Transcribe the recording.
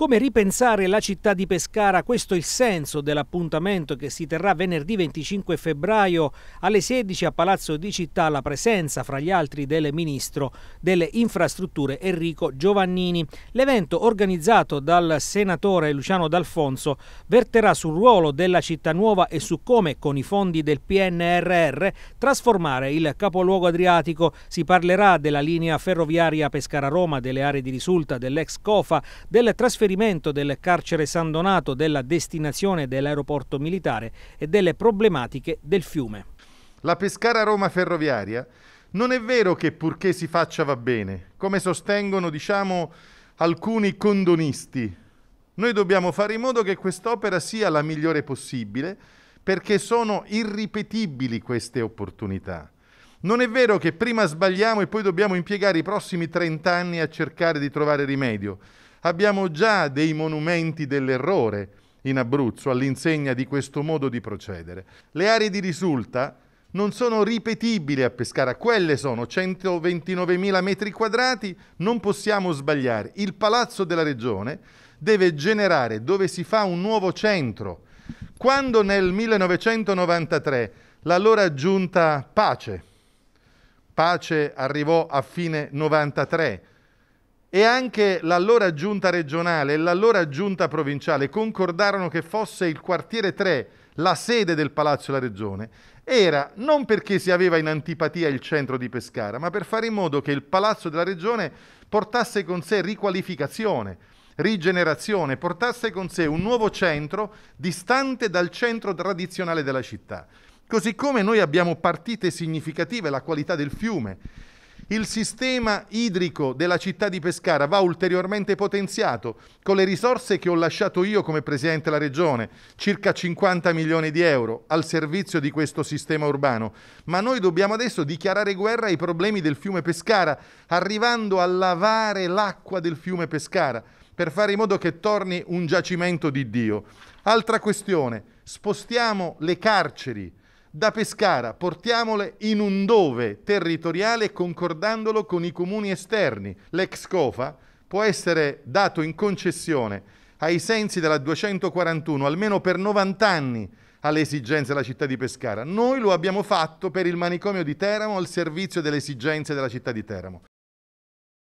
Come ripensare la città di Pescara? Questo è il senso dell'appuntamento che si terrà venerdì 25 febbraio alle 16 a Palazzo di Città alla presenza, fra gli altri, del ministro delle infrastrutture Enrico Giovannini. L'evento organizzato dal senatore Luciano D'Alfonso verterà sul ruolo della città nuova e su come, con i fondi del PNRR, trasformare il capoluogo adriatico. Si parlerà della linea ferroviaria Pescara-Roma, delle aree di risulta, dell'ex COFA, del trasferimento trasferimento del carcere San Donato, della destinazione dell'aeroporto militare e delle problematiche del fiume. La Pescara-Roma ferroviaria non è vero che purché si faccia va bene, come sostengono, diciamo, alcuni condonisti. Noi dobbiamo fare in modo che quest'opera sia la migliore possibile perché sono irripetibili queste opportunità. Non è vero che prima sbagliamo e poi dobbiamo impiegare i prossimi 30 anni a cercare di trovare rimedio. Abbiamo già dei monumenti dell'errore in Abruzzo all'insegna di questo modo di procedere. Le aree di risulta non sono ripetibili a Pescara, quelle sono 129.000 metri quadrati, non possiamo sbagliare. Il palazzo della regione deve generare dove si fa un nuovo centro. Quando nel 1993 l'allora giunta Pace, Pace arrivò a fine 1993, e anche l'allora giunta regionale e l'allora giunta provinciale concordarono che fosse il quartiere 3 la sede del Palazzo della Regione, era non perché si aveva in antipatia il centro di Pescara, ma per fare in modo che il Palazzo della Regione portasse con sé riqualificazione, rigenerazione, portasse con sé un nuovo centro distante dal centro tradizionale della città. Così come noi abbiamo partite significative, la qualità del fiume, il sistema idrico della città di Pescara va ulteriormente potenziato con le risorse che ho lasciato io come Presidente della Regione, circa 50 milioni di euro al servizio di questo sistema urbano. Ma noi dobbiamo adesso dichiarare guerra ai problemi del fiume Pescara, arrivando a lavare l'acqua del fiume Pescara per fare in modo che torni un giacimento di Dio. Altra questione, spostiamo le carceri da Pescara portiamole in un dove territoriale concordandolo con i comuni esterni. L'ex COFA può essere dato in concessione ai sensi della 241 almeno per 90 anni alle esigenze della città di Pescara. Noi lo abbiamo fatto per il manicomio di Teramo al servizio delle esigenze della città di Teramo.